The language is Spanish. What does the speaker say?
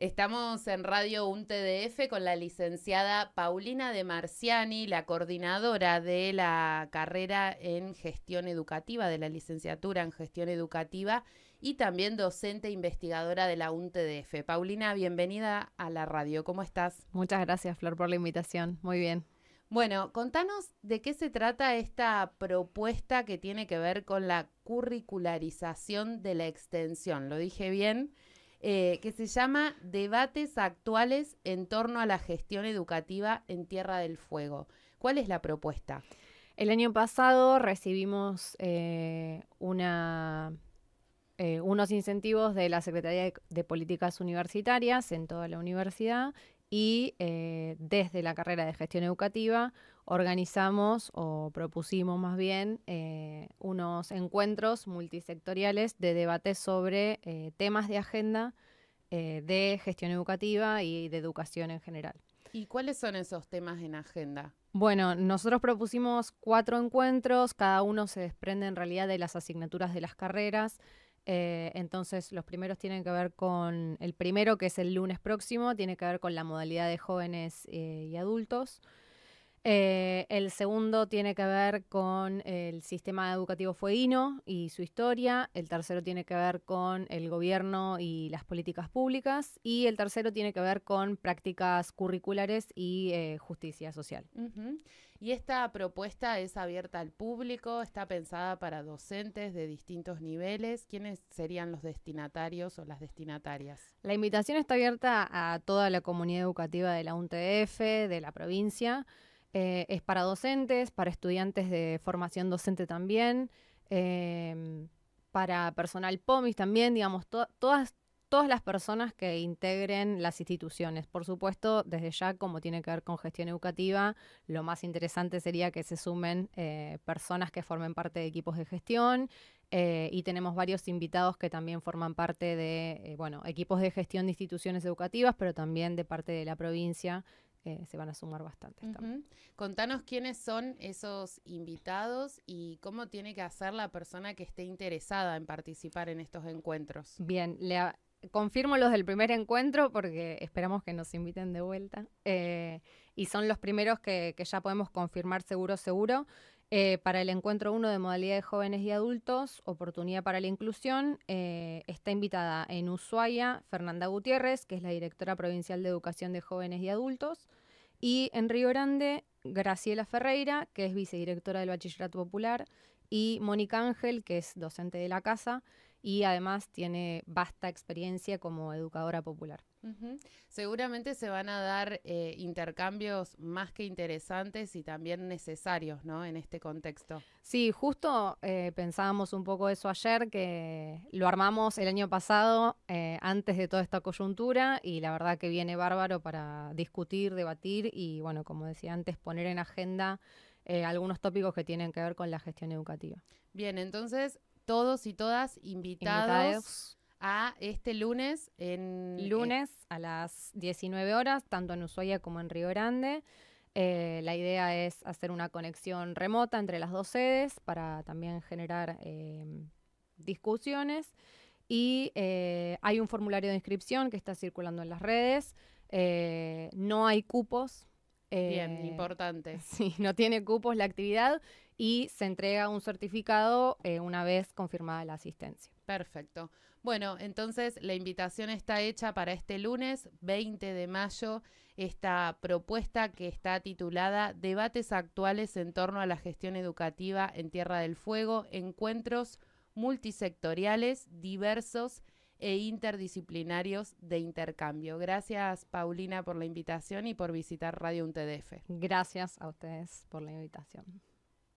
Estamos en Radio UNTDF con la licenciada Paulina de Marciani, la coordinadora de la carrera en gestión educativa, de la licenciatura en gestión educativa y también docente investigadora de la UNTDF. Paulina, bienvenida a la radio. ¿Cómo estás? Muchas gracias, Flor, por la invitación. Muy bien. Bueno, contanos de qué se trata esta propuesta que tiene que ver con la curricularización de la extensión. ¿Lo dije bien? Eh, que se llama Debates actuales en torno a la gestión educativa en Tierra del Fuego. ¿Cuál es la propuesta? El año pasado recibimos eh, eh, unos incentivos de la Secretaría de Políticas Universitarias en toda la universidad y eh, desde la carrera de gestión educativa organizamos o propusimos más bien eh, unos encuentros multisectoriales de debate sobre eh, temas de agenda de gestión educativa y de educación en general. ¿Y cuáles son esos temas en agenda? Bueno, nosotros propusimos cuatro encuentros, cada uno se desprende en realidad de las asignaturas de las carreras. Eh, entonces, los primeros tienen que ver con, el primero que es el lunes próximo, tiene que ver con la modalidad de jóvenes eh, y adultos. Eh, el segundo tiene que ver con el sistema educativo fueguino y su historia. El tercero tiene que ver con el gobierno y las políticas públicas. Y el tercero tiene que ver con prácticas curriculares y eh, justicia social. Y esta propuesta es abierta al público, está pensada para docentes de distintos niveles. ¿Quiénes serían los destinatarios o las destinatarias? La invitación está abierta a toda la comunidad educativa de la UNTF, de la provincia. Eh, es para docentes, para estudiantes de formación docente también, em, para personal POMIS también, digamos, todas, todas las personas que integren las instituciones. Por supuesto, desde ya, como tiene que ver con gestión educativa, lo más interesante sería que se sumen eh, personas que formen parte de equipos de gestión. Eh, y tenemos varios invitados que también forman parte de bueno, equipos de gestión de instituciones educativas, pero también de parte de la provincia se van a sumar bastante. Contanos quiénes son esos invitados y cómo tiene que hacer la persona que esté interesada en participar en estos encuentros. Bien, le confirmo los del primer encuentro porque esperamos que nos inviten de vuelta. Eh, y son los primeros que, ya podemos confirmar seguro, seguro. Eh, para el encuentro 1 de modalidad de jóvenes y adultos, oportunidad para la inclusión, eh, está invitada en Ushuaia Fernanda Gutiérrez, que es la directora provincial de educación de jóvenes y adultos. Y en Río Grande, Graciela Ferreira, que es vicedirectora del Bachillerato Popular, y Mónica Ángel, que es docente de la casa, y además tiene vasta experiencia como educadora popular. Seguramente se van a dar eh, intercambios más que interesantes y también necesarios, ¿no? En este contexto. Sí, justo eh, pensábamos un poco eso ayer, que lo armamos el año pasado, eh, antes de toda esta coyuntura, y la verdad que viene bárbaro para discutir, debatir y, bueno, como decía antes, poner en agenda algunos tópicos que tienen que ver con la gestión educativa. Bien, entonces todos y todas invitados, a este lunes en eh, lunes a las 19 horas, tanto en Ushuaia como en Río Grande. Eh, la idea es hacer una conexión remota entre las dos sedes para también generar eh, discusiones. Y hay un formulario de inscripción que está circulando en las redes. no hay cupos. Bien, importante. Sí, no tiene cupos la actividad y se entrega un certificado eh, una vez confirmada la asistencia. Perfecto. Bueno, entonces la invitación está hecha para este lunes 20 de mayo, esta propuesta que está titulada Debates actuales en torno a la gestión educativa en Tierra del Fuego, encuentros multisectoriales, diversos e interdisciplinarios de intercambio. Gracias, Paulina, por la invitación y por visitar Radio UNTDF. Gracias a ustedes por la invitación.